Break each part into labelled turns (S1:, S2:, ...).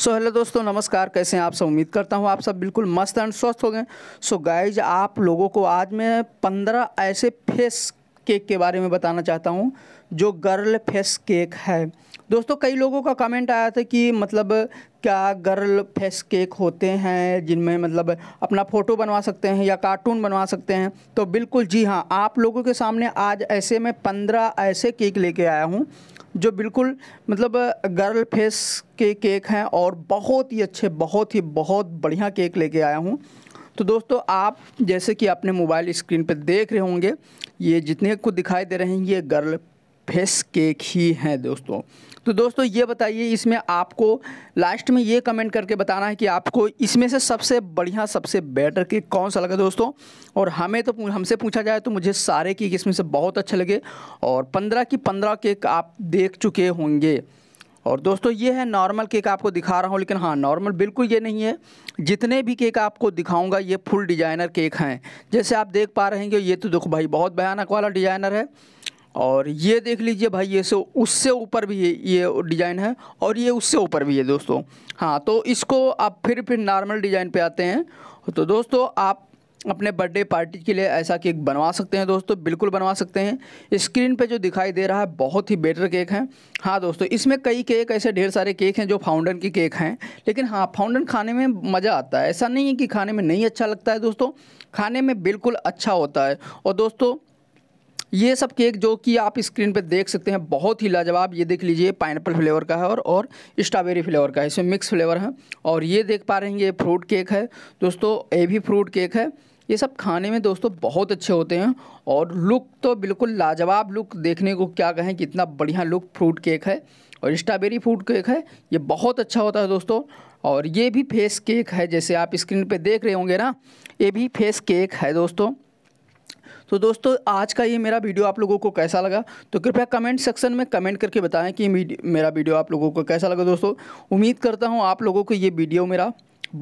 S1: so hello दोस्तों नमस्कार कैसे हैं आप सब उम्मीद करता हूँ आप सब बिल्कुल मस्त एंड स्वस्थ हो गए सो गाइज आप लोगों को आज मैं पंद्रह ऐसे फेस केक के बारे में बताना चाहता हूँ जो गर्ल फेस केक है दोस्तों कई लोगों का कमेंट आया था कि मतलब क्या गर्ल फेस केक होते हैं जिनमें मतलब अपना फ़ोटो बनवा सकते हैं या कार्टून बनवा सकते हैं तो बिल्कुल जी हाँ आप लोगों के सामने आज ऐसे में पंद्रह ऐसे केक लेके आया हूँ जो बिल्कुल मतलब गर्ल फेस के केक हैं और बहुत ही अच्छे बहुत ही बहुत बढ़िया केक लेके आया हूँ तो दोस्तों आप जैसे कि आपने मोबाइल स्क्रीन पर देख रहे होंगे ये जितने को दिखाई दे रहे हैं ये गर्ल फेस केक ही हैं दोस्तों तो दोस्तों ये बताइए इसमें आपको लास्ट में ये कमेंट करके बताना है कि आपको इसमें से सबसे बढ़िया सबसे बेटर केक कौन सा लगा दोस्तों और हमें तो हमसे पूछा जाए तो मुझे सारे केक इसमें से बहुत अच्छे लगे और पंद्रह की पंद्रह केक आप देख चुके होंगे और दोस्तों ये है नॉर्मल केक आपको दिखा रहा हूँ लेकिन हाँ नॉर्मल बिल्कुल ये नहीं है जितने भी केक आपको दिखाऊंगा ये फुल डिजाइनर केक हैं जैसे आप देख पा रहे हैं कि ये तो देखो भाई बहुत भयानक वाला डिजाइनर है और ये देख लीजिए भाई ये से उससे ऊपर भी ये डिज़ाइन है और ये उससे ऊपर भी है दोस्तों हाँ तो इसको आप फिर फिर नॉर्मल डिज़ाइन पर आते हैं तो दोस्तों आप अपने बर्थडे पार्टी के लिए ऐसा केक बनवा सकते हैं दोस्तों बिल्कुल बनवा सकते हैं स्क्रीन पे जो दिखाई दे रहा है बहुत ही बेटर केक है हाँ दोस्तों इसमें कई केक ऐसे ढेर सारे केक हैं जो फाउंडन के केक हैं लेकिन हाँ फाउंडन खाने में मज़ा आता है ऐसा नहीं है कि खाने में नहीं अच्छा लगता है दोस्तों खाने में बिल्कुल अच्छा होता है और दोस्तों ये सब केक जो कि आप स्क्रीन पे देख सकते हैं बहुत ही लाजवाब ये देख लीजिए पाइन फ्लेवर का है और और स्ट्रॉबेरी फ्लेवर का है इसमें मिक्स फ्लेवर है और ये देख पा रहे हैं ये फ्रूट केक है दोस्तों ये भी फ्रूट केक है ये सब खाने में दोस्तों बहुत अच्छे होते हैं और लुक तो बिल्कुल लाजवाब लुक देखने को क्या कहें कि इतना बढ़िया लुक फ्रूट केक है और स्ट्रॉबेरी फ्रूट केक है ये बहुत अच्छा होता है दोस्तों और ये भी फेस केक है जैसे आप स्क्रीन पर देख रहे होंगे ना ये भी फेस केक है दोस्तों तो दोस्तों आज का ये मेरा वीडियो आप लोगों को कैसा लगा तो कृपया कमेंट सेक्शन में कमेंट करके बताएं कि मेरा वीडियो आप लोगों को कैसा लगा दोस्तों उम्मीद करता हूँ आप लोगों को ये वीडियो मेरा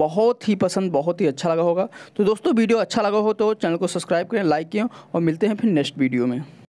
S1: बहुत ही पसंद बहुत ही अच्छा लगा होगा तो दोस्तों वीडियो अच्छा लगा हो तो चैनल को सब्सक्राइब करें लाइक करें और मिलते हैं फिर नेक्स्ट वीडियो में